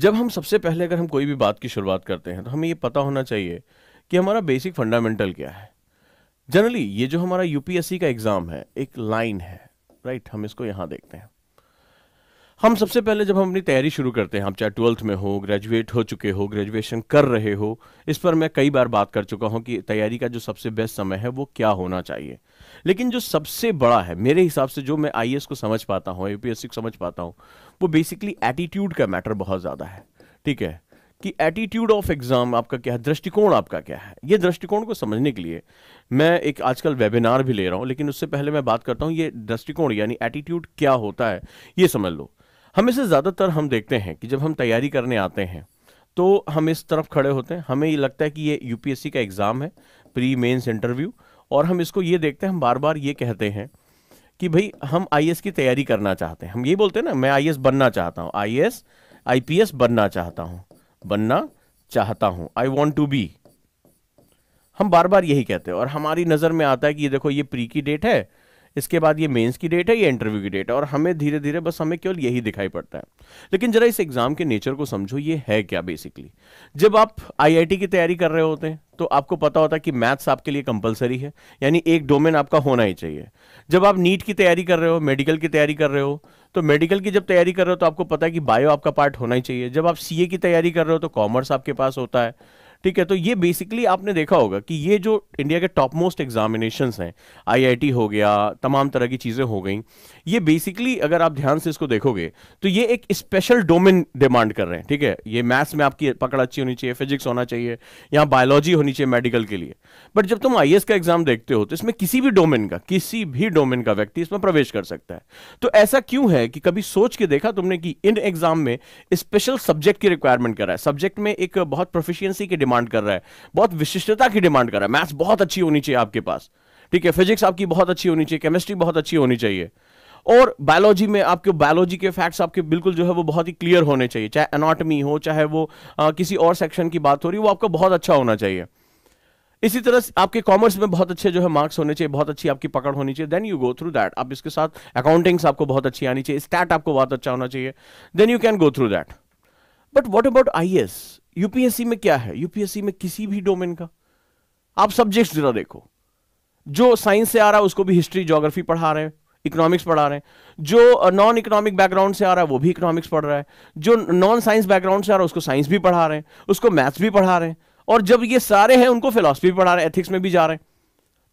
जब हम सबसे पहले अगर हम कोई भी बात की शुरुआत करते हैं तो हमें ये पता होना चाहिए कि हमारा बेसिक फंडामेंटल क्या है जनरली ये जो हमारा यूपीएससी का एग्ज़ाम है एक लाइन है राइट हम इसको यहां देखते हैं हम सबसे पहले जब हम अपनी तैयारी शुरू करते हैं हम चाहे ट्वेल्थ में हो ग्रेजुएट हो चुके हो ग्रेजुएशन कर रहे हो इस पर मैं कई बार बात कर चुका हूं कि तैयारी का जो सबसे बेस्ट समय है वो क्या होना चाहिए लेकिन जो सबसे बड़ा है मेरे हिसाब से जो मैं आई को समझ पाता हूँ यूपीएससी को समझ पाता हूँ वो बेसिकली एटीट्यूड का मैटर बहुत ज़्यादा है ठीक है कि एटीट्यूड ऑफ एग्ज़ाम आपका क्या है दृष्टिकोण आपका क्या है ये दृष्टिकोण को समझने के लिए मैं एक आजकल वेबिनार भी ले रहा हूँ लेकिन उससे पहले मैं बात करता हूँ ये दृष्टिकोण यानी एटीट्यूड क्या होता है ये समझ लो हम इसे ज़्यादातर हम देखते हैं कि जब हम तैयारी करने आते हैं तो हम इस तरफ खड़े होते हैं हमें ये लगता है कि ये यूपीएससी का एग्ज़ाम है प्री मेन्स इंटरव्यू और हम इसको ये देखते हैं हम बार बार ये कहते हैं कि भाई हम आई की तैयारी करना चाहते हैं हम ये बोलते हैं ना मैं आई बनना चाहता हूँ आई एस आई बनना चाहता हूँ बनना चाहता हूँ आई वॉन्ट टू बी हम बार बार यही कहते हैं और हमारी नज़र में आता है कि ये देखो ये प्री की डेट है इसके बाद ये मेंस की डेट है ये इंटरव्यू की डेट है और हमें धीरे धीरे बस हमें केवल यही दिखाई पड़ता है लेकिन जरा इस एग्जाम के नेचर को समझो ये है क्या बेसिकली जब आप आईआईटी की तैयारी कर रहे होते हैं तो आपको पता होता है कि मैथ्स आपके लिए कंपलसरी है यानी एक डोमेन आपका होना ही चाहिए जब आप नीट की तैयारी कर रहे हो मेडिकल की तैयारी कर रहे हो तो मेडिकल की जब तैयारी कर रहे हो तो आपको पता है कि बायो आपका पार्ट होना ही चाहिए जब आप सीए की तैयारी कर रहे हो तो कॉमर्स आपके पास होता है ठीक है तो ये बेसिकली आपने देखा होगा कि ये जो इंडिया के टॉप मोस्ट एग्जामिनेशन हैं आईआईटी हो गया तमाम तरह की चीज़ें हो गई ये बेसिकली अगर आप ध्यान से इसको देखोगे तो ये एक स्पेशल डोमेन डिमांड कर रहे हैं ठीक है ये मैथ्स में आपकी पकड़ अच्छी होनी चाहिए फिजिक्स होना चाहिए या बायोलॉजी होनी चाहिए मेडिकल के लिए बट जब तुम आई का एग्जाम देखते हो तो इसमें किसी भी डोमेन का किसी भी डोमेन का व्यक्ति इसमें प्रवेश कर सकता है तो ऐसा क्यों है कि कभी सोच के देखा तुमने कि इन एग्जाम में स्पेशल सब्जेक्ट की रिक्वायरमेंट करा है सब्जेक्ट में एक बहुत प्रोफिशियंसी की डिमांड डिमांड कर रहा है बहुत विशिष्टता की डिमांड कर रहा है मैथ्स बहुत अच्छी होनी चाहिए आपके पास ठीक है फिजिक्स आपकी बहुत अच्छी होनी चाहिए केमिस्ट्री बहुत अच्छी होनी चाहिए और बायोलॉजी में आपके बायोलॉजी के फैक्ट्स आपके बिल्कुल जो है वो बहुत ही क्लियर होने चाहिए चाहे एनाटमी हो चाहे वो आ, किसी और सेक्शन की बात हो रही वो आपका बहुत अच्छा होना चाहिए इसी तरह आपके कॉमर्स में बहुत अच्छे जो है मार्क्स होने चाहिए बहुत अच्छी आपकी पकड़ होनी चाहिए then you go through that आप इसके साथ अकाउंटिंग्स आपको बहुत अच्छी आनी चाहिए स्टैट आपको बहुत अच्छा होना चाहिए then you can go through that but what about I UPSC में क्या है यूपीएससी में किसी भी डोमेन का आप सब्जेक्ट जरा देखो जो साइंस से आ रहा है उसको भी हिस्ट्री ज्योग्राफी पढ़ा रहे हैं इकोनॉमिक्स पढ़ा रहे हैं जो नॉन इकोनॉमिक बैकग्राउंड से आ रहा है वो भी इकोनॉमिक्स पढ़ रहा है जो नॉन साइंस बैकग्राउंड से आ रहा है उसको साइंस भी पढ़ा रहे हैं उसको मैथ्स भी पढ़ा रहे हैं और जब ये सारे हैं उनको फिलोसफी पढ़ा रहे हैं एथिक्स में भी जा रहे हैं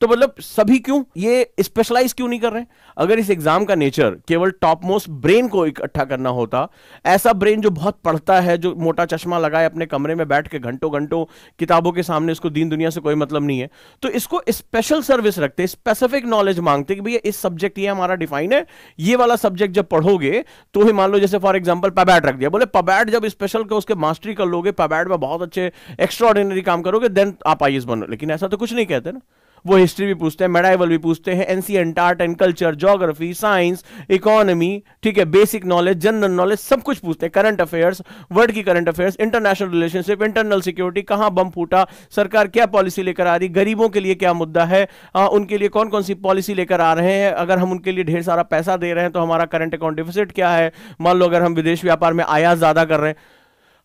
तो मतलब सभी क्यों ये स्पेशलाइज क्यों नहीं कर रहे अगर इस एग्जाम का नेचर केवल टॉप मोस्ट ब्रेन को इकट्ठा करना होता ऐसा ब्रेन जो बहुत पढ़ता है जो मोटा चश्मा लगाए अपने कमरे में बैठ के घंटों घंटों किताबों के सामने इसको दीन दुनिया से कोई मतलब नहीं है तो इसको स्पेशल सर्विस रखते स्पेसिफिक नॉलेज मांगते कि भैया इस सब्जेक्ट ये हमारा डिफाइन है ये वाला सब्जेक्ट जब पढ़ोगे तो ही मान लो जैसे फॉर एग्जाम्पल पबैट रख दिया बोले पबैट जब स्पेशल का उसके मास्टरी कर लोगे पबैट में बहुत अच्छे एक्स्ट्रा काम करोगे देन आप आइए बनो लेकिन ऐसा तो कुछ नहीं कहते ना वो हिस्ट्री भी पूछते हैं मेडाइवल भी पूछते हैं ancient art and culture geography science economy ठीक है बेसिक नॉलेज जनरल नॉलेज सब कुछ पूछते हैं करंट अफेयर्स वर्ल्ड की current affairs international relationship internal security कहाँ बम फूटा सरकार क्या पॉलिसी लेकर आ रही गरीबों के लिए क्या मुद्दा है आ, उनके लिए कौन कौन सी पॉलिसी लेकर आ रहे हैं अगर हम उनके लिए ढेर सारा पैसा दे रहे हैं तो हमारा करंट अकाउंट डिफिसिट क्या है मान लो अगर हम विदेश व्यापार में आयात ज्यादा कर रहे हैं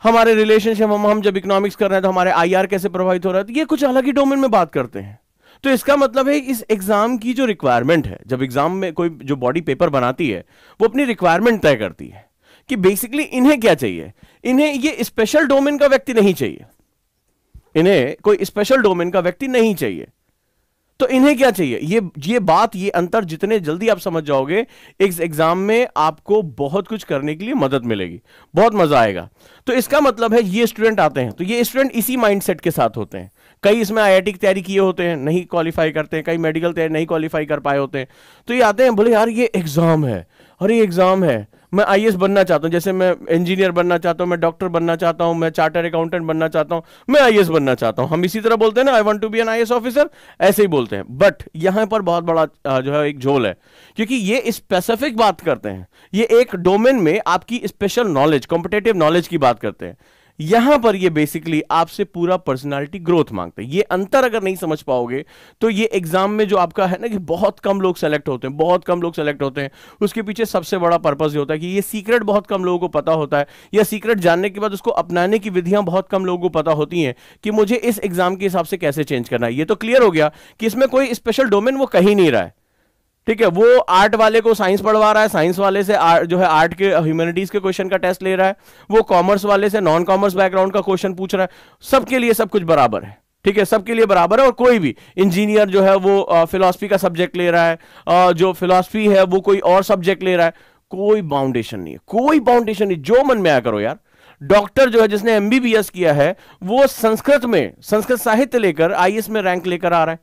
हमारे रिलेशनशिप हम हम जब इकोनॉमिक्स कर रहे हैं तो हमारे आईआर कैसे प्रभावित हो रहा है तो ये कुछ अलग ही डोमेन में बात करते हैं तो इसका मतलब है इस एग्जाम की जो रिक्वायरमेंट है जब एग्जाम में कोई जो बॉडी पेपर बनाती है वो अपनी रिक्वायरमेंट तय करती है कि बेसिकली इन्हें क्या चाहिए इन्हें ये स्पेशल डोमेन का व्यक्ति नहीं चाहिए इन्हें कोई स्पेशल डोमेन का व्यक्ति नहीं चाहिए तो इन्हें क्या चाहिए ये ये बात ये अंतर जितने जल्दी आप समझ जाओगे इस एग्जाम में आपको बहुत कुछ करने के लिए मदद मिलेगी बहुत मजा आएगा तो इसका मतलब है ये स्टूडेंट आते हैं तो ये स्टूडेंट इसी माइंडसेट के साथ होते हैं कई इसमें आई की तैयारी किए होते हैं नहीं क्वालिफाई करते हैं कई मेडिकल तैयारी नहीं क्वालिफाई कर पाए होते हैं तो ये आते हैं बोले यार ये एग्ज़ाम है अरे एग्ज़ाम है मैं आई बनना चाहता हूँ जैसे मैं इंजीनियर बनना चाहता हूँ मैं डॉक्टर बनना चाहता हूँ मैं चार्टर अकाउंटेंट बनना चाहता हूँ मैं आई बनना चाहता हूँ हम इसी तरह बोलते हैं ना I want to be an I officer ऐसे ही बोलते हैं बट यहाँ पर बहुत बड़ा जो है एक झोल है क्योंकि ये स्पेसिफिक बात करते हैं ये एक डोमेन में आपकी स्पेशल नॉलेज कॉम्पिटेटिव नॉलेज की बात करते हैं यहां पर ये बेसिकली आपसे पूरा पर्सनालिटी ग्रोथ मांगते हैं ये अंतर अगर नहीं समझ पाओगे तो ये एग्जाम में जो आपका है ना कि बहुत कम लोग सेलेक्ट होते हैं बहुत कम लोग सेलेक्ट होते हैं उसके पीछे सबसे बड़ा पर्पज ये होता है कि ये सीक्रेट बहुत कम लोगों को पता होता है या सीक्रेट जानने के बाद उसको अपनाने की विधियां बहुत कम लोगों को पता होती हैं कि मुझे इस एग्जाम के हिसाब से कैसे चेंज करना है ये तो क्लियर हो गया कि इसमें कोई स्पेशल डोमेन वो कहीं नहीं रहा है ठीक है वो आर्ट वाले को साइंस पढ़वा रहा है साइंस वाले से आर्ट जो है आर्ट के ह्यूमैनिटीज के क्वेश्चन का टेस्ट ले रहा है वो कॉमर्स वाले से नॉन कॉमर्स बैकग्राउंड का क्वेश्चन पूछ रहा है सबके लिए सब कुछ बराबर है ठीक है सबके लिए बराबर है और कोई भी इंजीनियर जो है वो फिलॉसफी का सब्जेक्ट ले रहा है आ, जो फिलोसफी है वो कोई और सब्जेक्ट ले रहा है कोई बाउंडेशन नहीं है कोई बाउंडेशन नहीं जो मन में आया करो यार डॉक्टर जो है जिसने एमबीबीएस किया है वो संस्कृत में संस्कृत साहित्य लेकर आईएएस में रैंक लेकर आ रहा है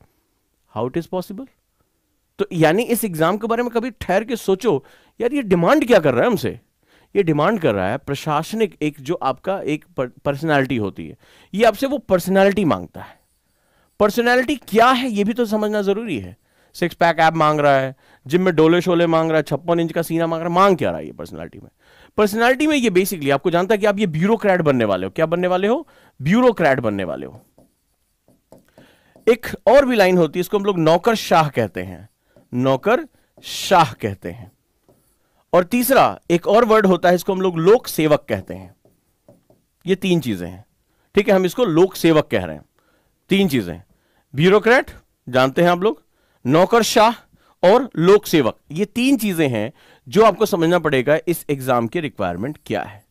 हाउ इट इज पॉसिबल तो यानी इस एग्जाम के बारे में कभी ठहर के सोचो यार ये डिमांड क्या कर रहा है हमसे ये डिमांड कर रहा है प्रशासनिक एक जो आपका एक पर्सनैलिटी होती है ये आपसे वो पर्सनैलिटी मांगता है पर्सनैलिटी क्या है ये भी तो समझना जरूरी है सिक्स पैक ऐप मांग रहा है जिम में डोले शोले मांग रहा है छप्पन इंच का सीना मांग रहा है मांग क्या रहा है ये पर्सनैलिटी में पर्सनैलिटी में ये बेसिकली आपको जानता है कि आप ये ब्यूरोक्रेट बनने वाले हो क्या बनने वाले हो ब्यूरोक्रेट बनने वाले हो एक और भी लाइन होती है इसको हम लोग नौकर शाह कहते हैं नौकर शाह कहते हैं और तीसरा एक और वर्ड होता है इसको हम लोग लोक सेवक कहते हैं ये तीन चीजें हैं ठीक है हम इसको लोक सेवक कह रहे हैं तीन चीजें ब्यूरोक्रेट जानते हैं आप लोग नौकर शाह और लोक सेवक ये तीन चीजें हैं जो आपको समझना पड़ेगा इस एग्जाम की रिक्वायरमेंट क्या है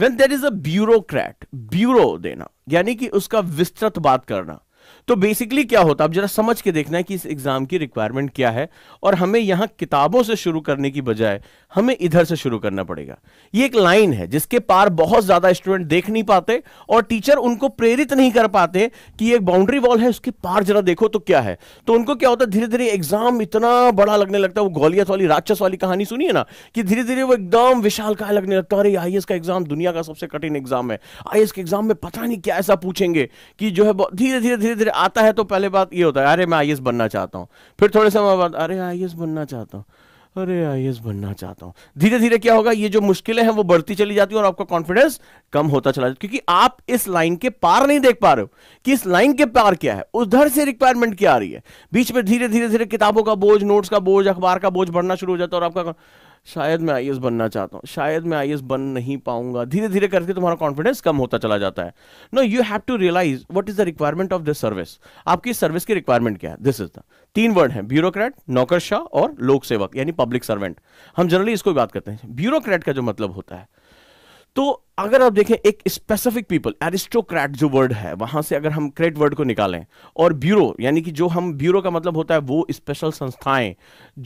when there is a bureaucrat bureau देना यानी कि उसका विस्तृत बात करना तो बेसिकली क्या होता है अब जरा समझ के देखना है कि इस एग्जाम की रिक्वायरमेंट क्या है और हमें यहां किताबों से शुरू करने की बजाय हमें इधर से शुरू करना पड़ेगा ये एक लाइन है जिसके पार बहुत ज्यादा स्टूडेंट देख नहीं पाते और टीचर उनको प्रेरित नहीं कर पाते कि एक बाउंड्री वॉल है उसके पार जरा देखो तो क्या है तो उनको क्या होता है धीरे धीरे एग्जाम इतना बड़ा लगने लगता है वो गौलियत वाली राक्षस वाली कहानी सुनिए ना कि धीरे धीरे वो एकदम विशाल कहा लगने लगता है अरे आई का एग्जाम दुनिया का सबसे कठिन एग्जाम है आई के एग्जाम में पता नहीं क्या ऐसा पूछेंगे कि जो है धीरे धीरे धीरे धीरे आता है तो पहले बात ये होता है अरे मैं आई बनना चाहता हूँ फिर थोड़े समय बाद अरे आई बनना चाहता हूँ अरे आई बनना चाहता हूँ धीरे धीरे क्या होगा ये जो मुश्किलें हैं वो बढ़ती चली जाती है और आपका कॉन्फिडेंस कम होता चला जाता क्योंकि आप इस लाइन के पार नहीं देख पा रहे हो कि इस लाइन के पार क्या है उधर से रिक्वायरमेंट क्या आ रही है बीच में धीरे धीरे धीरे किताबों का बोझ नोट्स का बोझ अखबार का बोझ बढ़ना शुरू हो जाता है और आपका शायद मैं आई बनना चाहता हूँ शायद मैं आई बन नहीं पाऊंगा धीरे धीरे करके तुम्हारा कॉन्फिडेंस कम होता चला जाता है no you have to realise what is the requirement of this service आपकी सर्विस की रिक्वायरमेंट क्या है दिस इज द तीन वर्ड है ब्यूरोक्रेट नौकरशाह और लोक सेवक यानी पब्लिक सर्वेंट हम जनरली इसको बात करते हैं ब्यूरोक्रेट का जो मतलब होता है तो अगर आप देखें एक स्पेसिफिक पीपल एरिस्टोक्रेट जो वर्ड है वहां से अगर हम क्रेट वर्ड को निकालें और ब्यूरो यानी कि जो हम ब्यूरो का मतलब होता है वो स्पेशल संस्थाएं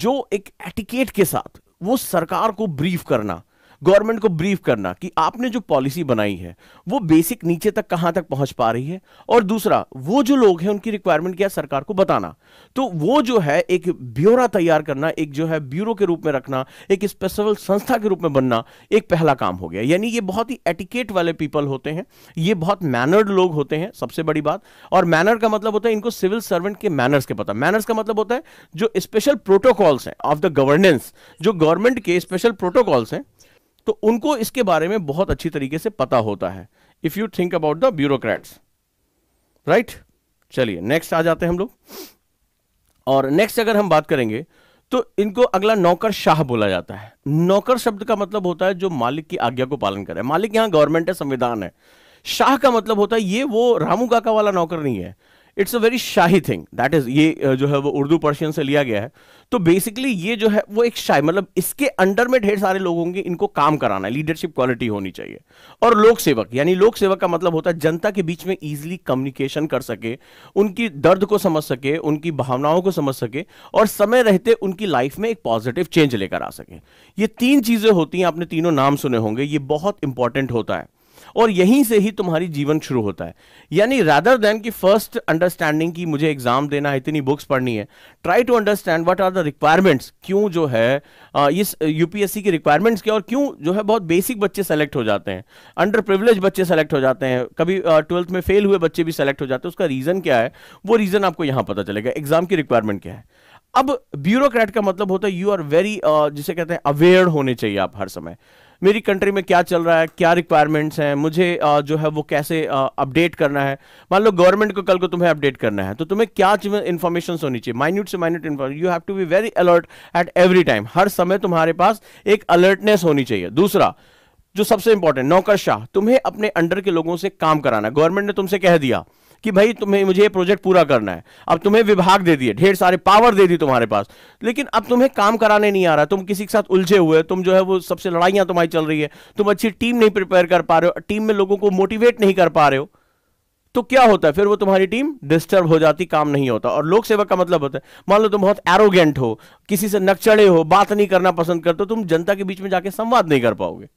जो एक एटिकेट के साथ वो सरकार को ब्रीफ करना गवर्नमेंट को ब्रीफ करना कि आपने जो पॉलिसी बनाई है वो बेसिक नीचे तक कहां तक पहुंच पा रही है और दूसरा वो जो लोग हैं उनकी रिक्वायरमेंट क्या सरकार को बताना तो वो जो है एक ब्यौरा तैयार करना एक जो है ब्यूरो के रूप में रखना एक स्पेशल संस्था के रूप में बनना एक पहला काम हो गया यानी ये बहुत ही एटिकेट वाले पीपल होते हैं ये बहुत मैनर्ड लोग होते हैं सबसे बड़ी बात और मैनर का मतलब होता है इनको सिविल सर्वेंट के मैनर्स के पता मैनर्स का मतलब होता है जो स्पेशल प्रोटोकॉल्स हैं ऑफ द गवर्नेंस जो गवर्नमेंट के स्पेशल प्रोटोकॉल्स हैं तो उनको इसके बारे में बहुत अच्छी तरीके से पता होता है if you think about the bureaucrats right चलिए नेक्स्ट आ जाते हैं हम लोग और नेक्स्ट अगर हम बात करेंगे तो इनको अगला नौकर शाह बोला जाता है नौकर शब्द का मतलब होता है जो मालिक की आज्ञा को पालन करे मालिक यहां गवर्नमेंट है संविधान है शाह का मतलब होता है ये वो रामू काका वाला नौकर नहीं है इट्स अ वेरी शाही थिंग दैट इज ये जो है वो उर्दू पर्शियन से लिया गया है तो बेसिकली ये जो है वो एक शाही मतलब इसके अंडर में ढेर सारे लोग होंगे इनको काम कराना है लीडरशिप क्वालिटी होनी चाहिए और लोक सेवक यानी लोक सेवक का मतलब होता है जनता के बीच में ईजिली कम्युनिकेशन कर सके उनकी दर्द को समझ सके उनकी भावनाओं को समझ सके और समय रहते उनकी लाइफ में एक पॉजिटिव चेंज लेकर आ सके ये तीन चीजें होती हैं आपने तीनों नाम सुने होंगे ये बहुत इंपॉर्टेंट होता है और यहीं से ही तुम्हारी जीवन शुरू होता है यानी रादर देन की फर्स्ट अंडरस्टैंडिंग की मुझे एग्जाम देना है इतनी बुक्स पढ़नी है try to understand what are the requirements क्यों जो है इस यूपीएससी की रिक्वायरमेंट्स क्या और क्यों जो है बहुत बेसिक बच्चे सेलेक्ट हो जाते हैं अंडर प्रिवलेज बच्चे सेलेक्ट हो जाते हैं कभी ट्वेल्थ में फेल हुए बच्चे भी सेलेक्ट हो जाते हैं उसका रीजन क्या है वो रीजन आपको यहां पता चलेगा एग्जाम की रिक्वायरमेंट क्या है अब ब्यूरोक्रेट का मतलब होता है यू आर वेरी जिसे कहते हैं अवेयर होने चाहिए आप हर समय मेरी कंट्री में क्या चल रहा है क्या रिक्वायरमेंट्स हैं मुझे जो है वो कैसे अपडेट करना है मान लो गवर्नमेंट को कल को तुम्हें अपडेट करना है तो तुम्हें क्या इन्फॉर्मेशन होनी चाहिए माइन्यूट से minute information you have to be very alert at every time हर समय तुम्हारे पास एक अलर्टनेस होनी चाहिए दूसरा जो सबसे इंपॉर्टेंट नौकरशाह तुम्हें अपने अंडर के लोगों से काम कराना गवर्नमेंट ने तुमसे कह दिया कि भाई तुम्हें मुझे ये प्रोजेक्ट पूरा करना है अब तुम्हें विभाग दे दिए ढेर सारे पावर दे दी तुम्हारे पास लेकिन अब तुम्हें काम कराने नहीं आ रहा तुम किसी के साथ उलझे हुए तुम जो है वो सबसे लड़ाइयां तुम्हारी चल रही है तुम अच्छी टीम नहीं प्रिपेयर कर पा रहे हो टीम में लोगों को मोटिवेट नहीं कर पा रहे हो तो क्या होता है फिर वो तुम्हारी टीम डिस्टर्ब हो जाती काम नहीं होता और लोक सेवा का मतलब होता है मान लो तुम बहुत एरोगेंट हो किसी से नक्चड़े हो बात नहीं करना पसंद करते हो तुम जनता के बीच में जाके संवाद नहीं कर पाओगे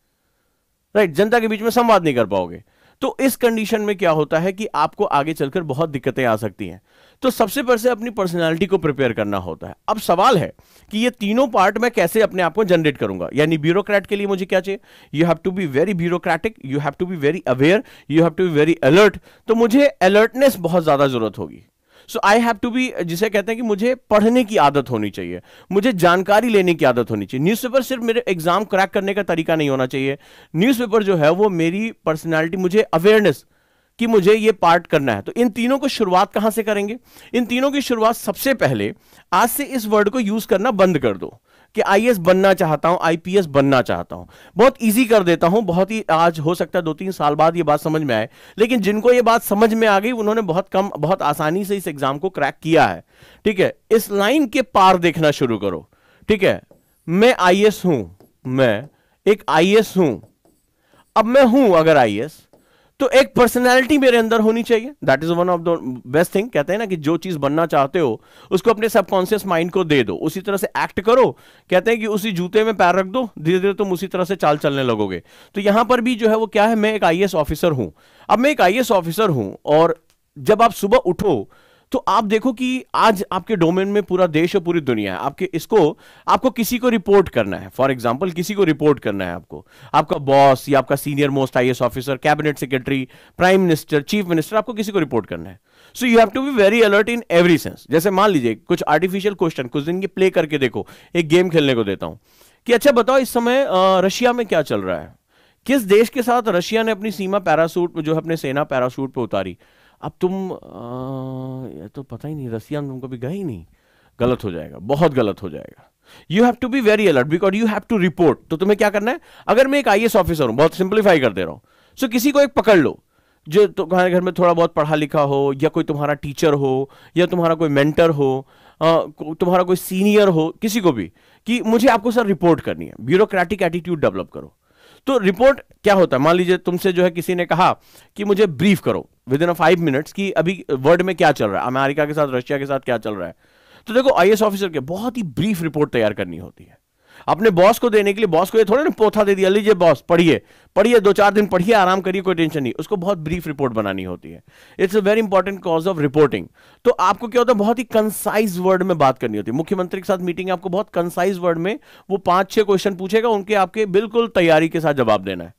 राइट जनता के बीच में संवाद नहीं कर पाओगे तो इस कंडीशन में क्या होता है कि आपको आगे चलकर बहुत दिक्कतें आ सकती हैं तो सबसे पहले से अपनी पर्सनालिटी को प्रिपेयर करना होता है अब सवाल है कि ये तीनों पार्ट मैं कैसे अपने आप को जनरेट करूंगा यानी ब्यूरोक्रेट के लिए मुझे क्या चाहिए you have to be very bureaucratic you have to be very aware you have to be very alert तो मुझे अलर्टनेस बहुत ज्यादा जरूरत होगी so I have to be जिसे कहते हैं कि मुझे पढ़ने की आदत होनी चाहिए मुझे जानकारी लेने की आदत होनी चाहिए न्यूज़पेपर सिर्फ मेरे एग्जाम क्रैक करने का तरीका नहीं होना चाहिए न्यूज़पेपर जो है वो मेरी पर्सनैलिटी मुझे अवेयरनेस कि मुझे ये पार्ट करना है तो इन तीनों को शुरुआत कहां से करेंगे इन तीनों की शुरुआत सबसे पहले आज से इस वर्ड को यूज करना बंद कर दो कि आई बनना चाहता हूं आईपीएस बनना चाहता हूं बहुत इजी कर देता हूं बहुत ही आज हो सकता है दो तीन साल बाद ये बात समझ में आए लेकिन जिनको ये बात समझ में आ गई उन्होंने बहुत कम बहुत आसानी से इस एग्जाम को क्रैक किया है ठीक है इस लाइन के पार देखना शुरू करो ठीक है मैं आई हूं मैं एक आई हूं अब मैं हूं अगर आई तो एक पर्सनैलिटी मेरे अंदर होनी चाहिए that is one of the best thing कहते हैं ना कि जो चीज बनना चाहते हो उसको अपने सबकॉन्सियस माइंड को दे दो उसी तरह से एक्ट करो कहते हैं कि उसी जूते में पैर रख दो धीरे धीरे तुम उसी तरह से चाल चलने लगोगे तो यहां पर भी जो है वो क्या है मैं एक आई ऑफिसर हूं अब मैं एक आई ऑफिसर हूं और जब आप सुबह उठो तो आप देखो कि आज आपके डोमेन में पूरा देश और पूरी दुनिया है आपके इसको आपको किसी को रिपोर्ट करना है फॉर एग्जाम्पल किसी को रिपोर्ट करना है आपको आपका बॉस या आपका senior most I officer cabinet secretary prime minister chief minister आपको किसी को रिपोर्ट करना है so you have to be very alert in every sense जैसे मान लीजिए कुछ आर्टिफिशियल क्वेश्चन कुछ दिन की प्ले करके देखो एक गेम खेलने को देता हूं कि अच्छा बताओ इस समय रशिया में क्या चल रहा है किस देश के साथ रशिया ने अपनी सीमा पैरासूट जो है अपने सेना पैरासूट पर उतारी अब तुम आ, तो पता ही नहीं रसिया तुम कभी गए ही नहीं गलत हो जाएगा बहुत गलत हो जाएगा you have to be very alert because you have to report तो तुम्हें क्या करना है अगर मैं एक आई ऑफिसर हूं बहुत सिंप्लीफाई कर दे रहा हूं सो so, किसी को एक पकड़ लो जो तुम्हारे घर में थोड़ा बहुत पढ़ा लिखा हो या कोई तुम्हारा टीचर हो या तुम्हारा कोई मेंटर हो तुम्हारा कोई सीनियर हो किसी को भी कि मुझे आपको सर रिपोर्ट करनी है ब्यूरोक्रेटिक एटीट्यूड डेवलप करो तो रिपोर्ट क्या होता है मान लीजिए तुमसे जो है किसी ने कहा कि मुझे ब्रीफ करो within a five minutes कि अभी वर्ल्ड में क्या चल रहा है अमेरिका के साथ रशिया के साथ क्या चल रहा है तो देखो आई ऑफिसर के बहुत ही ब्रीफ रिपोर्ट तैयार करनी होती है अपने बॉस को देने के लिए बॉस को ये थोड़ा ना पोथा दे दिया लीजिए बॉस पढ़िए पढ़िए दो चार दिन पढ़िए आराम करिए कोई टेंशन नहीं उसको बहुत ब्रीफ रिपोर्ट बनानी होती है it's a very important cause of reporting तो आपको क्या होता है बहुत ही कंसाइज वर्ड में बात करनी होती है मुख्यमंत्री के साथ मीटिंग आपको बहुत कंसाइज वर्ड में वो पांच छह क्वेश्चन पूछेगा उनके आपके बिल्कुल तैयारी के साथ जवाब देना है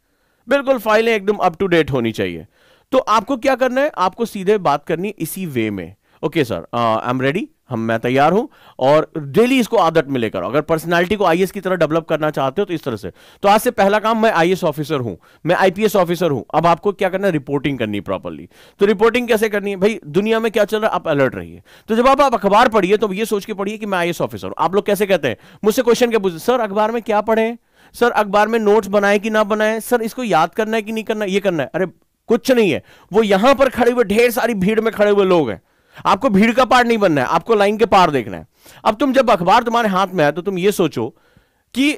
बिल्कुल फाइलें एकदम अप टू डेट होनी चाहिए तो आपको क्या करना है आपको सीधे बात करनी इसी वे में okay sir I am ready हम मैं तैयार हूं और डेली इसको आदत में लेकर अगर पर्सनालिटी को आईएएस की तरह डेवलप करना चाहते हो तो इस तरह से तो आज से पहला काम मैं आईएएस ऑफिसर हूं मैं आईपीएस ऑफिसर हूं अब आपको क्या करना है रिपोर्टिंग करनी प्रॉपरली तो रिपोर्टिंग कैसे करनी है भाई दुनिया में क्या चल रहा है आप अलर्ट रहिए तो जब आप, आप अखबार पढ़िए तो ये सोच के पढ़िए कि मैं आई ऑफिसर हूं आप लोग कैसे कहते हैं मुझसे क्वेश्चन क्या पूछे सर अखबार में क्या पढ़े सर अखबार में नोट्स बनाए कि ना बनाए सर इसको याद करना है कि नहीं करना ये करना है अरे कुछ नहीं है वो यहां पर खड़े हुए ढेर सारी भीड़ में खड़े हुए लोग हैं आपको भीड़ का पार नहीं बनना है आपको लाइन के पार देखना है अब तुम जब अखबार तुम्हारे हाथ में है तो तुम ये सोचो कि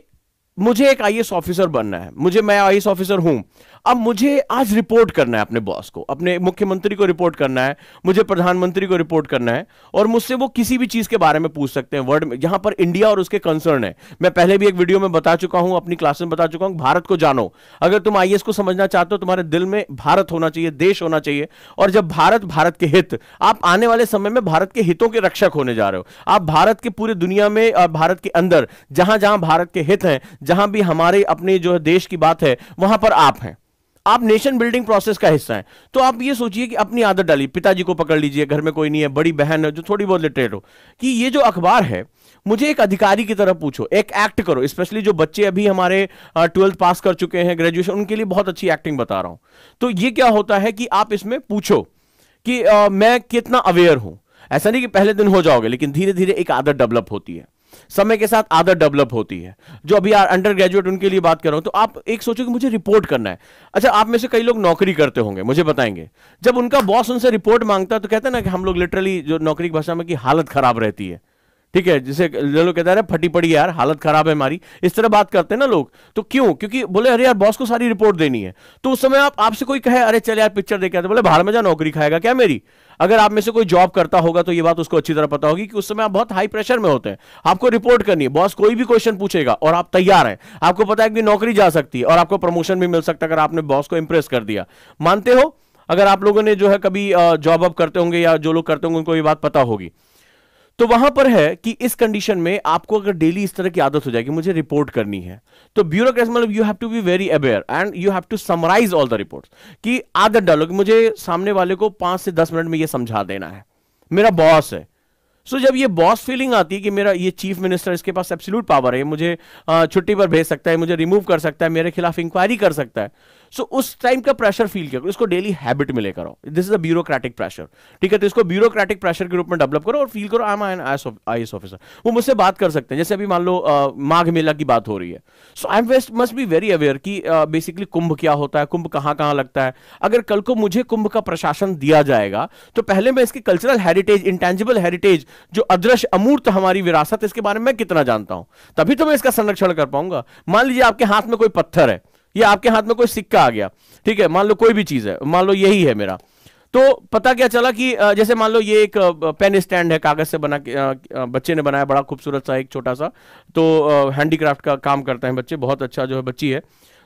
मुझे एक आईएएस ऑफिसर बनना है मुझे मैं आईएएस ऑफिसर हूं अब मुझे आज रिपोर्ट करना है अपने बॉस को अपने मुख्यमंत्री को रिपोर्ट करना है मुझे प्रधानमंत्री को रिपोर्ट करना है और मुझसे वो किसी भी चीज के बारे में पूछ सकते हैं वर्ल्ड में यहां पर इंडिया और उसके कंसर्न है मैं पहले भी एक वीडियो में बता चुका हूं अपनी क्लास में बता चुका हूं भारत को जानो अगर तुम आईएएस को समझना चाहते हो तुम्हारे दिल में भारत होना चाहिए देश होना चाहिए और जब भारत भारत के हित आप आने वाले समय में भारत के हितों के रक्षक होने जा रहे हो आप भारत के पूरे दुनिया में और भारत के अंदर जहां जहां भारत के हित हैं जहां भी हमारे अपने जो देश की बात है वहां पर आप हैं आप नेशन बिल्डिंग प्रोसेस का हिस्सा हैं तो आप ये सोचिए कि अपनी आदत डालिए पिताजी को पकड़ लीजिए घर में कोई नहीं है बड़ी बहन है जो थोड़ी बहुत लिटरेट हो कि ये जो अखबार है मुझे एक अधिकारी की तरह पूछो एक एक्ट करो स्पेशली जो बच्चे अभी हमारे ट्वेल्थ पास कर चुके हैं ग्रेजुएशन उनके लिए बहुत अच्छी एक्टिंग बता रहा हूं तो ये क्या होता है कि आप इसमें पूछो कि आ, मैं कितना अवेयर हूं ऐसा नहीं कि पहले दिन हो जाओगे लेकिन धीरे धीरे एक आदत डेवलप होती है समय के साथ आदत डेवलप होती है जो अभी अंडर ग्रेजुएट उनके लिए बात कर रहा हूं तो आप एक सोचो कि मुझे रिपोर्ट करना है अच्छा आप में से कई लोग नौकरी करते होंगे मुझे बताएंगे जब उनका बॉस उनसे रिपोर्ट मांगता है तो कहते हैं ना कि हम लोग लिटरली जो नौकरी की भाषा में कि हालत खराब रहती है ठीक है जिसे लोग कहते है फटी पड़ी यार हालत खराब है हमारी इस तरह बात करते हैं ना लोग तो क्यों क्योंकि बोले अरे यार बॉस को सारी रिपोर्ट देनी है तो उस समय आप आपसे कोई कहे अरे चल यार पिक्चर देखे आते बोले बाहर में जा नौकरी खाएगा क्या मेरी अगर आप में से कोई जॉब करता होगा तो ये बात उसको अच्छी तरह पता होगी कि उस समय आप बहुत हाई प्रेशर में होते हैं आपको रिपोर्ट करनी है बॉस कोई भी क्वेश्चन पूछेगा और आप तैयार हैं आपको पता है कि नौकरी जा सकती है और आपको प्रमोशन भी मिल सकता है अगर आपने बॉस को इंप्रेस कर दिया मानते हो अगर आप लोगों ने जो है कभी जॉब अप करते होंगे या जो लोग करते होंगे उनको ये बात पता होगी तो वहां पर है कि इस कंडीशन में आपको अगर डेली इस तरह की आदत हो जाएगी मुझे रिपोर्ट करनी है तो ब्यूरोक्रेसी मतलब you have to be very aware and you have to summarise all the reports कि आदत डालो कि मुझे सामने वाले को पांच से दस मिनट में ये समझा देना है मेरा बॉस है सो so, जब ये बॉस फीलिंग आती है कि मेरा ये चीफ मिनिस्टर इसके पास एब्सोल्यूट पावर है मुझे छुट्टी पर भेज सकता है मुझे रिमूव कर सकता है मेरे खिलाफ इंक्वायरी कर सकता है सो so, उस टाइम का प्रेशर फील किया करो इसको डेली हैबिट में लेकर आओ this is a bureaucratic pressure ठीक है तो इसको ब्यूरोक्रेटिक प्रेशर के रूप में डेवलप करो और फील करो I am I S officer वो मुझसे बात कर सकते हैं जैसे अभी मान लो माघ मेला की बात हो रही है so I am west must be very aware कि बेसिकली कुंभ क्या होता है कुंभ कहाँ कहाँ लगता है अगर कल को मुझे कुंभ का प्रशासन दिया जाएगा तो पहले मैं इसकी कल्चरल हेरिटेज इंटेंजिबल हेरिटेज जो अदृश्य अमूर्त हमारी विरासत इसके बारे में मैं कितना जानता हूं तभी तो मैं इसका संरक्षण कर पाऊंगा मान लीजिए आपके हाथ में कोई पत्थर है ये आपके हाथ में कोई सिक्का आ गया ठीक है मान लो कोई भी चीज है मान लो यही है मेरा तो पता क्या चला कि जैसे मान लो ये एक पेन स्टैंड है कागज से बना बच्चे ने बनाया बड़ा खूबसूरत सा एक छोटा सा तो हैंडीक्राफ्ट का काम करते हैं बच्चे बहुत अच्छा जो है बच्ची है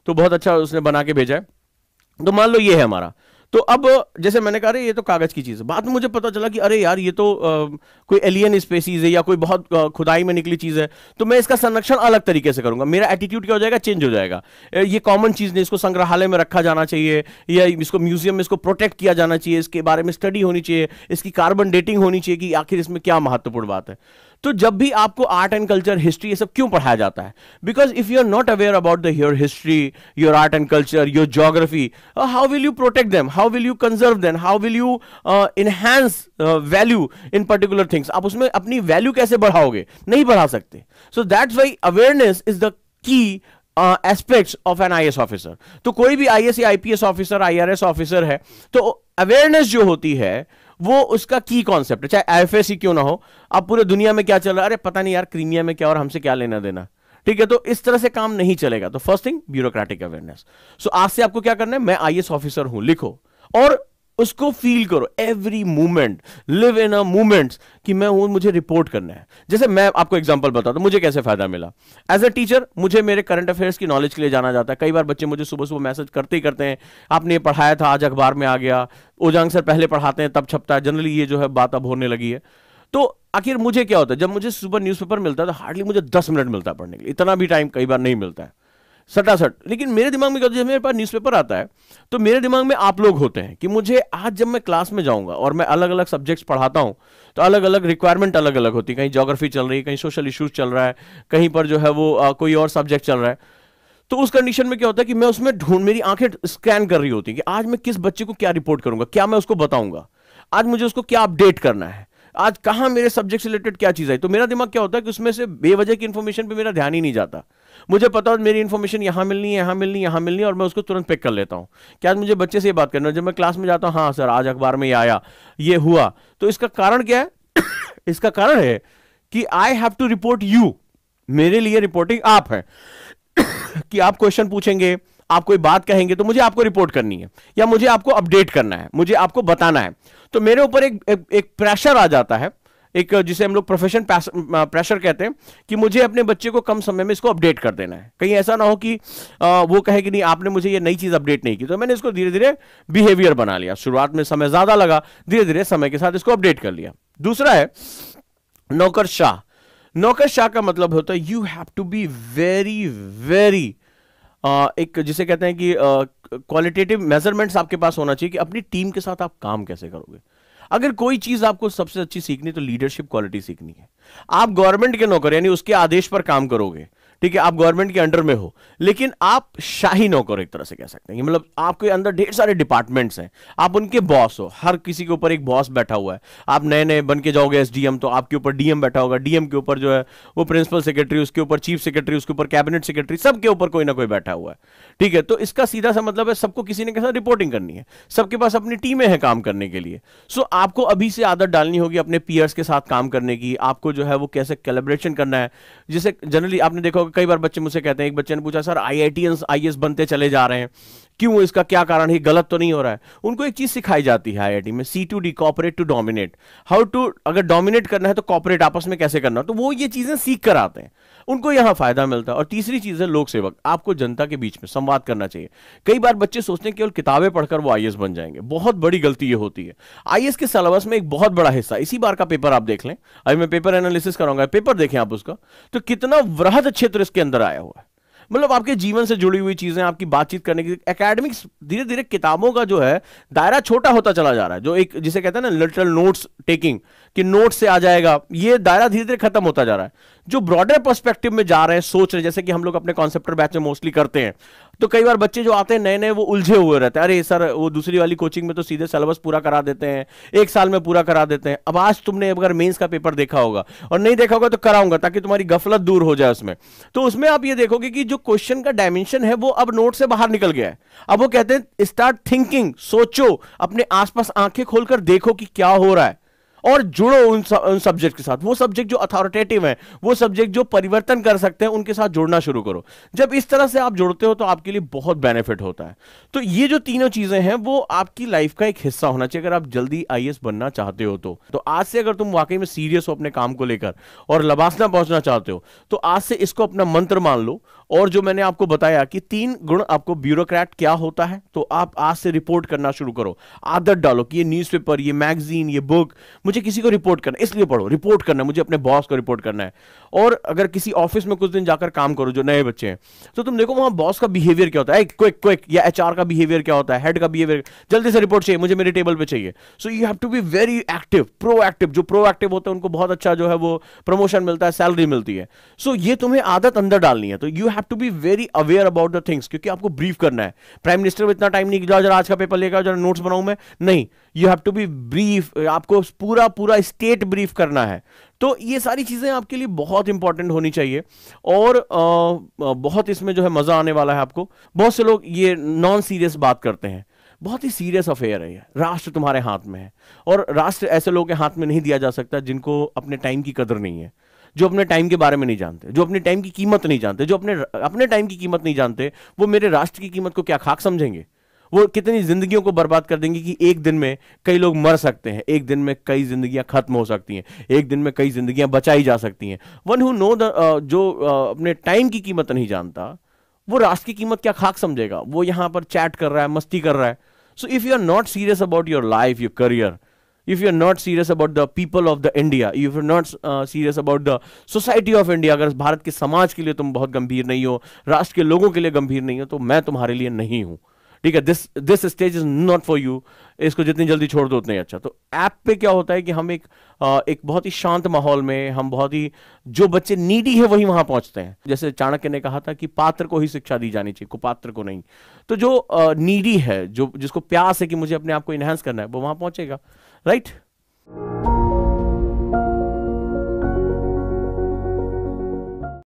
तो बहुत अच्छा उसने बना के भेजा है तो मान लो ये है हमारा तो अब जैसे मैंने कहा ये तो कागज की चीज है बाद में मुझे पता चला कि अरे यार ये तो आ, कोई एलियन स्पेसीज है या कोई बहुत आ, खुदाई में निकली चीज है तो मैं इसका संरक्षण अलग तरीके से करूंगा मेरा एटीट्यूड क्या हो जाएगा चेंज हो जाएगा ये कॉमन चीज नहीं इसको संग्रहालय में रखा जाना चाहिए या इसको म्यूजियम में इसको प्रोटेक्ट किया जाना चाहिए इसके बारे में स्टडी होनी चाहिए इसकी कार्बन डेटिंग होनी चाहिए कि आखिर इसमें क्या महत्वपूर्ण बात है तो जब भी आपको आर्ट एंड कल्चर हिस्ट्री ये सब क्यों पढ़ाया जाता है because if you are not aware about the your history your art and culture your geography how will you protect them how will you conserve them how will you enhance value in particular things आप उसमें अपनी वैल्यू कैसे बढ़ाओगे नहीं बढ़ा सकते so that's why awareness is the key aspects of an IAS officer तो कोई भी एस या आईपीएस ऑफिसर आईआरएस ऑफिसर है तो अवेयरनेस जो होती है वो उसका की कॉन्सेप्ट है चाहे एफ क्यों ना हो अब पूरे दुनिया में क्या चल रहा है अरे पता नहीं यार क्रीमिया में क्या और हमसे क्या लेना देना ठीक है तो इस तरह से काम नहीं चलेगा तो first thing bureaucratic awareness so आज से आपको क्या करना है मैं आई ऑफिसर हूं लिखो और उसको फील करो every moment live in a moment कि मैं हूं मुझे रिपोर्ट करना है जैसे मैं आपको एग्जाम्पल बताता हूं मुझे कैसे फायदा मिला एज अ टीचर मुझे मेरे करंट अफेयर्स की नॉलेज के लिए जाना जाता है कई बार बच्चे मुझे सुबह सुबह मैसेज करते ही करते हैं आपने ये पढ़ाया था आज अखबार में आ गया ओजांग सर पहले पढ़ाते हैं तब छपता है जनरली ये जो है बात अब होने लगी है तो आखिर मुझे क्या होता है जब मुझे सुबह न्यूज़पेपर मिलता है तो हार्डली मुझे दस मिनट मिलता है पढ़ने के लिए इतना भी टाइम कई बार नहीं मिलता है सटासट लेकिन मेरे दिमाग में जब मेरे पास न्यूज़पेपर आता है तो मेरे दिमाग में आप लोग होते हैं कि मुझे आज जब मैं क्लास में जाऊंगा और मैं अलग अलग सब्जेक्ट्स पढ़ाता हूं तो अलग अलग रिक्वायरमेंट अलग अलग होती है कहीं जोग्राफी चल रही है कहीं सोशल इशूज़ चल रहा है कहीं पर जो है वो आ, कोई और सब्जेक्ट चल रहा है तो उस कंडीशन में क्या होता है कि मैं उसमें ढूंढ मेरी आंखें स्कैन कर रही होती है कि आज मैं किस बच्चे को क्या रिपोर्ट करूंगा क्या मैं उसको बताऊंगा आज मुझे उसको क्या अपडेट करना है आज कहाँ मेरे सब्जेक्ट से रिलेटेड क्या चीज़ आई तो मेरा दिमाग क्या होता है कि उसमें से बेवजह की इन्फॉर्मेशन पर मेरा ध्यान ही नहीं जाता मुझे पता है मेरी इन्फॉर्मेशन यहाँ मिलनी है यहाँ मिलनी यहाँ मिलनी और मैं उसको तुरंत पिक कर लेता हूँ क्या मुझे बच्चे से ये बात करना जब मैं क्लास में जाता हूँ हाँ सर आज अखबार में ये आया ये हुआ तो इसका कारण क्या है इसका कारण है कि I have to report you मेरे लिए रिपोर्टिंग आप है कि आप क्वेश्चन पूछेंगे आप कोई बात कहेंगे तो मुझे आपको रिपोर्ट करनी है या मुझे आपको अपडेट करना है मुझे आपको बताना है तो मेरे ऊपर एक, एक, एक प्रेशर आ जाता है एक जिसे हम लोग प्रोफेशन प्रेशर कहते हैं कि मुझे अपने बच्चे को कम समय में इसको अपडेट कर देना है कहीं ऐसा ना हो कि आ, वो कहे कि नहीं आपने मुझे ये नई चीज़ अपडेट नहीं की तो मैंने इसको धीरे धीरे बिहेवियर बना लिया शुरुआत में समय ज़्यादा लगा धीरे धीरे समय के साथ इसको अपडेट कर लिया दूसरा है नौकर शाह नौकर शाह का मतलब होता है you have to be very very एक जिसे कहते हैं कि क्वालिटेटिव मेजरमेंट्स आपके पास होना चाहिए कि अपनी टीम के साथ आप काम कैसे करोगे अगर कोई चीज आपको सबसे अच्छी सीखनी तो लीडरशिप क्वालिटी सीखनी है आप गवर्नमेंट के नौकर यानी उसके आदेश पर काम करोगे ठीक है आप गवर्नमेंट के अंडर में हो लेकिन आप शाही नौकर एक तरह से कह सकते हैं मतलब आपके अंदर ढेर सारे डिपार्टमेंट्स हैं आप उनके बॉस हो हर किसी के ऊपर एक बॉस बैठा हुआ है आप नए नए बन के जाओगे एस तो आपके ऊपर डीएम बैठा होगा डीएम के ऊपर जो है वो प्रिंसिपल सेक्रेटरी उसके ऊपर चीफ सेक्रेटरी उसके ऊपर कैबिनेट सेक्रेटरी सबके ऊपर कोई ना कोई बैठा हुआ है ठीक है तो इसका सीधा सा मतलब है सबको किसी ने कैसा रिपोर्टिंग करनी है सबके पास अपनी टीमें हैं काम करने के लिए सो आपको अभी से आदत डालनी होगी अपने पीयर्स के साथ काम करने की आपको जो है वो कैसे कैलिब्रेशन करना है जैसे जनरली आपने देखा कई बार बच्चे मुझसे कहते हैं एक बच्चे ने पूछा सर आई आई बनते चले जा रहे हैं क्यों इसका क्या कारण है गलत तो नहीं हो रहा है उनको एक चीज सिखाई जाती है I may see to D cooperate to dominate how to अगर डोमिनेट करना है तो कॉपरेट आपस में कैसे करना तो वो ये चीजें सीख कर आते हैं उनको यहां फायदा मिलता है और तीसरी चीज है लोक सेवक आपको जनता के बीच में संवाद करना चाहिए कई बार बच्चे सोचते हैं केवल किताबें पढ़कर वो आई बन जाएंगे बहुत बड़ी गलती ये होती है आई के सिलेबस में एक बहुत बड़ा हिस्सा इसी बार का पेपर आप देख लें अभी मैं पेपर एनालिसिस करूंगा पेपर देखें आप उसका तो कितना वृहद क्षेत्र इसके अंदर आया हुआ है मतलब आपके जीवन से जुड़ी हुई चीजें आपकी बातचीत करने की एकेडमिक धीरे धीरे किताबों का जो है दायरा छोटा होता चला जा रहा है जो एक जिसे कहते हैं ना लिटरल नोट्स टेकिंग कि नोट से आ जाएगा ये दायरा धीरे धीरे खत्म होता जा रहा है जो ब्रॉडर पर्सपेक्टिव में जा रहे हैं सोच रहे हैं जैसे कि हम लोग अपने कॉन्सेप्टर बैच में मोस्टली करते हैं तो कई बार बच्चे जो आते हैं नए नए वो उलझे हुए रहते हैं अरे सर वो दूसरी वाली कोचिंग में तो सीधे सिलेबस पूरा करा देते हैं एक साल में पूरा करा देते हैं अब आज तुमने अगर मेन्स का पेपर देखा होगा और नहीं देखा होगा तो कराऊंगा ताकि तुम्हारी गफलत दूर हो जाए उसमें तो उसमें आप ये देखोगे कि जो क्वेश्चन का डायमेंशन है वो अब नोट से बाहर निकल गया है अब वो कहते हैं स्टार्ट थिंकिंग सोचो अपने आसपास आंखें खोलकर देखो कि क्या हो रहा है और जुड़ो उन उन सब्जेक्ट के साथ वो सब्जेक्ट जो अथॉरिटेटिव है वो सब्जेक्ट जो परिवर्तन कर सकते हैं उनके साथ जुड़ना शुरू करो जब इस तरह से आप जुड़ते हो तो आपके लिए बहुत बेनिफिट होता है तो ये जो तीनों चीज़ें हैं वो आपकी लाइफ का एक हिस्सा होना चाहिए अगर आप जल्दी आई बनना चाहते हो तो, तो आज से अगर तुम वाकई में सीरियस हो अपने काम को लेकर और लबासना पहुंचना चाहते हो तो आज से इसको अपना मंत्र मान लो और जो मैंने आपको बताया कि तीन गुण आपको ब्यूरोक्रेट क्या होता है तो आप आज से रिपोर्ट करना शुरू करो आदत डालो कि ये न्यूज़पेपर ये मैगजीन ये बुक मुझे किसी को रिपोर्ट करना इसलिए पढ़ो रिपोर्ट करना है मुझे अपने बॉस को रिपोर्ट करना है और अगर किसी ऑफिस में कुछ दिन जाकर काम करो जो नए बच्चे हैं तो तुम देखो वहां बॉस का बिहेवियर क्या होता है क्विक क्विक या एच का बिहेवियर क्या होता है हेड का बिहेवियर जल्दी से रिपोर्ट चाहिए मुझे मेरे टेबल पर चाहिए so you have to be very active proactive जो प्रोएक्टिव होते हैं उनको बहुत अच्छा जो है वो प्रमोशन मिलता है सैलरी मिलती है सो so, ये तुम्हें आदत अंदर डालनी है तो you have have to be very aware about the things क्योंकि आपको ब्रीफ करना है प्राइम मिनिस्टर को इतना टाइम नहीं जाओ जरा आज का पेपर लेकर जरा नोट्स बनाऊं मैं नहीं you have to be brief आपको पूरा पूरा स्टेट ब्रीफ करना है तो ये सारी चीज़ें आपके लिए बहुत इंपॉर्टेंट होनी चाहिए और आ, बहुत इसमें जो है मज़ा आने वाला है आपको बहुत से लोग ये नॉन सीरियस बात करते हैं बहुत ही सीरियस अफेयर है ये राष्ट्र तुम्हारे हाथ में है और राष्ट्र ऐसे लोगों के हाथ में नहीं दिया जा सकता जिनको अपने टाइम की कदर नहीं है जो अपने टाइम के बारे में नहीं जानते जो अपने टाइम की कीमत नहीं जानते जो अपने अपने टाइम की कीमत नहीं जानते वो मेरे राष्ट्र की कीमत को क्या खाक समझेंगे वो कितनी जिंदगियों को बर्बाद कर देंगे कि एक दिन में कई लोग मर सकते हैं एक दिन में कई जिंदगियां खत्म हो सकती हैं एक दिन में कई जिंदगियां बचाई जा सकती हैं वन हु नो द जो uh, अपने टाइम की कीमत नहीं जानता वो राष्ट्र की कीमत क्या खाक समझेगा वो यहां पर चैट कर रहा है मस्ती कर रहा है so if you are not serious about your life your career if you are not serious about the people of the India if you not serious about the society of India अगर भारत के समाज के लिए तुम बहुत गंभीर नहीं हो राष्ट्र के लोगों के लिए गंभीर नहीं हो तो मैं तुम्हारे लिए नहीं हूं ठीक है this this stage is not for you इसको जितनी जल्दी छोड़ दो उतना ही अच्छा तो ऐप पे क्या होता है कि हम एक आ, एक बहुत ही शांत माहौल में हम बहुत ही जो बच्चे नीडी है वही वहां पहुंचते हैं जैसे चाणक्य ने कहा था कि पात्र को ही शिक्षा दी जानी चाहिए कुपात्र को नहीं तो जो आ, नीडी है जो जिसको प्यास है कि मुझे अपने आप को इन्हेंस करना है वो वहां पहुंचेगा right